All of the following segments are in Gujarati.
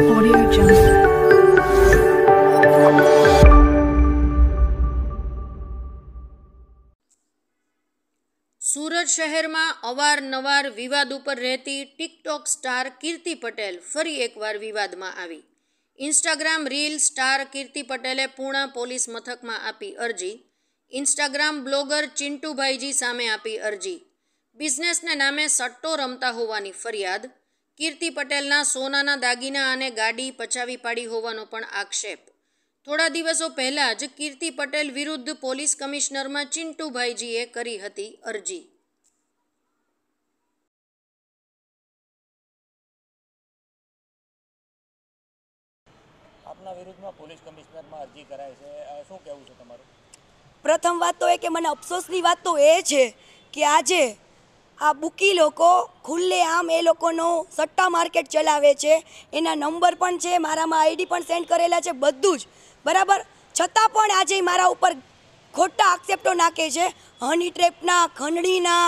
સુરત શહેરમાં અવારનવાર વિવાદ ઉપર રહેતી ટિકટોક સ્ટાર કીર્તિ પટેલ ફરી એકવાર વિવાદમાં આવી ઇન્સ્ટાગ્રામ રીલ સ્ટાર કીર્તિ પટેલે પૂણા પોલીસ મથકમાં આપી અરજી ઇન્સ્ટાગ્રામ બ્લોગર ચિન્ટુભાઈજી સામે આપી અરજી બિઝનેસને નામે સટ્ટો રમતા હોવાની ફરિયાદ કીર્તિ પટેલના સોનાના દાગીના અને ગાડી પચાવી પાડી હોવાનો પણ આક્ષેપ થોડા દિવસો પહેલાં જ કીર્તિ પટેલ વિરુદ્ધ પોલીસ કમિશનરમાં ચિન્ટુભાઈજીએ કરી હતી અરજી આપના વિરુદ્ધમાં પોલીસ કમિશનરમાં અરજી કરાય છે શું કહેવું છે તમારું પ્રથમ વાત તો એ કે મને અફસોસની વાત તો એ છે કે આજે આ બુકી લોકો ખુલ્લેઆમ એ લોકોનો સટ્ટા માર્કેટ ચલાવે છે એના નંબર પણ છે મારામાં આઈડી પણ સેન્ડ કરેલા છે બધું જ બરાબર છતાં પણ આજે મારા ઉપર ખોટા આક્ષેપ્ટો નાખે છે હની ટ્રેપના ખંડણીના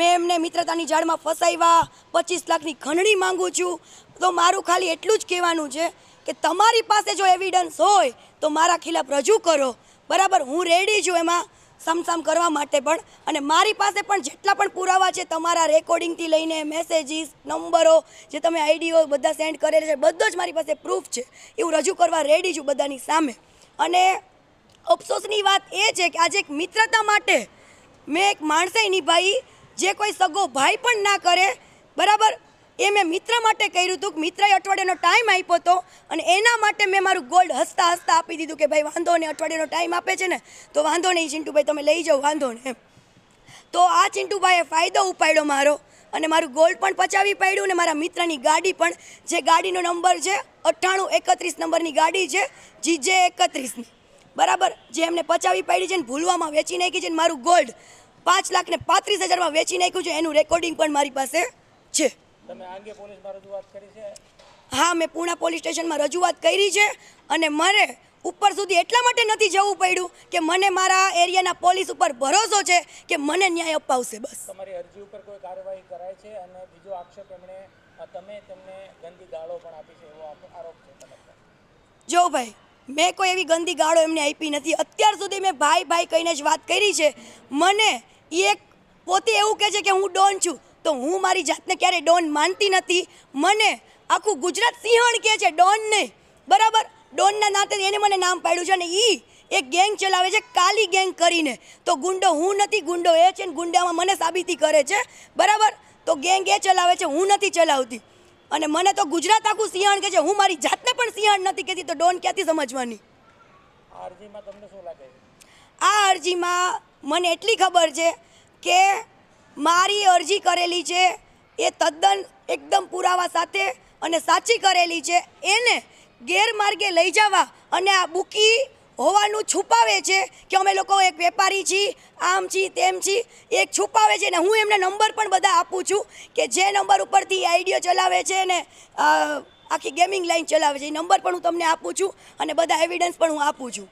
મેં એમને મિત્રતાની ઝાડમાં ફસાવ્યા પચીસ લાખની ખંડણી માગું છું તો મારું ખાલી એટલું જ કહેવાનું છે કે તમારી પાસે જો એવિડન્સ હોય તો મારા ખિલાફ રજૂ કરો બરાબર હું રેડી છું એમાં સમસામ કરવા માટે પણ અને મારી પાસે પણ જેટલા પણ પુરાવા છે તમારા રેકોર્ડિંગથી લઈને મેસેજીસ નંબરો જે તમે આઈડીઓ બધા સેન્ડ કરેલા છે બધો જ મારી પાસે પ્રૂફ છે એવું રજૂ કરવા રેડી છું બધાની સામે અને અફસોસની વાત એ છે કે આજે એક મિત્રતા માટે મેં એક માણસે નિભાઈ જે કોઈ સગો ભાઈ પણ ના કરે બરાબર એ મેં મિત્ર માટે કર્યું હતું કે મિત્રએ અઠવાડિયાનો ટાઈમ આપ્યો હતો અને એના માટે મેં મારું ગોલ્ડ હસતા હસતા આપી દીધું કે ભાઈ વાંધો નહીં અઠવાડિયાનો ટાઈમ આપે છે ને તો વાંધો નહીં ચિંટુભાઈ તમે લઈ જાઓ વાંધો ને તો આ ચિંટુભાઈએ ફાયદો ઉપાડ્યો મારો અને મારું ગોલ્ડ પણ પચાવી પાડ્યું અને મારા મિત્રની ગાડી પણ જે ગાડીનો નંબર છે અઠ્ઠાણું એકત્રીસ નંબરની ગાડી છે જીજે એકત્રીસની બરાબર જે એમને પચાવી પાડી છે ને ભૂલવામાં વેચી નાખી છે ને મારું ગોલ્ડ પાંચ લાખને પાંત્રીસ હજારમાં વેચી નાખ્યું છે એનું રેકોર્ડિંગ પણ મારી પાસે છે તમે હા મેં પૂણા પોલીસ સ્ટેશનમાં રજૂઆત કરી છે અને મારે ઉપર સુધી એટલા માટે નથી જવું પડ્યું કે મને મારા એરિયાના પોલીસ ઉપર ભરોસો છે કે મને ન્યાય અપાવશે બસ તમારી અરજી ઉપર કોઈ કાર્યવાહી કરાય છે અને બીજો આક્ષેપ એમણે તમે તેમને ગંદી ગાળો પણ આપી છે એવો આરોપ છે જો ભાઈ મેં કોઈ એવી ગંદી ગાળો એમને આપી નથી અત્યાર સુધી મેં ભાઈ ભાઈ કહીને જ વાત કરી છે મને એ એક પોતે એવું કહે છે કે હું ડોન છું તો હું મારી જાતને ક્યારેય ડોન માનતી નથી મને આખું ગુજરાત સિંહણ કહે છે ડોન ડોનને બરાબર ડોનના નાતે એને મને નામ પાડ્યું છે અને એ એક ગેંગ ચલાવે છે કાલી ગેંગ કરીને તો ગુંડો હું નથી ગુંડો એ છે ને ગુંડામાં મને સાબિતી કરે છે બરાબર તો ગેંગ એ ચલાવે છે હું નથી ચલાવતી અને મને તો ગુજરાત આખું સિંહણ કહે છે હું મારી જાતને પણ સિંહણ નથી કહેતી તો ડોન ક્યાંથી સમજવાની આ અરજીમાં મને એટલી ખબર છે કે મારી અરજી કરેલી છે એ તદ્દન એકદમ પુરાવા સાથે અને સાચી કરેલી છે એને ગેરમાર્ગે લઈ જવા અને આ બુકી હોવાનું છુપાવે છે કે અમે લોકો એક વેપારી છીએ આમ છીએ તેમ છીએ એક છુપાવે છે ને હું એમને નંબર પણ બધા આપું છું કે જે નંબર ઉપરથી આઈડિયો ચલાવે છે ને આખી ગેમિંગ લાઈન ચલાવે છે એ નંબર પણ હું તમને આપું છું અને બધા એવિડન્સ પણ હું આપું છું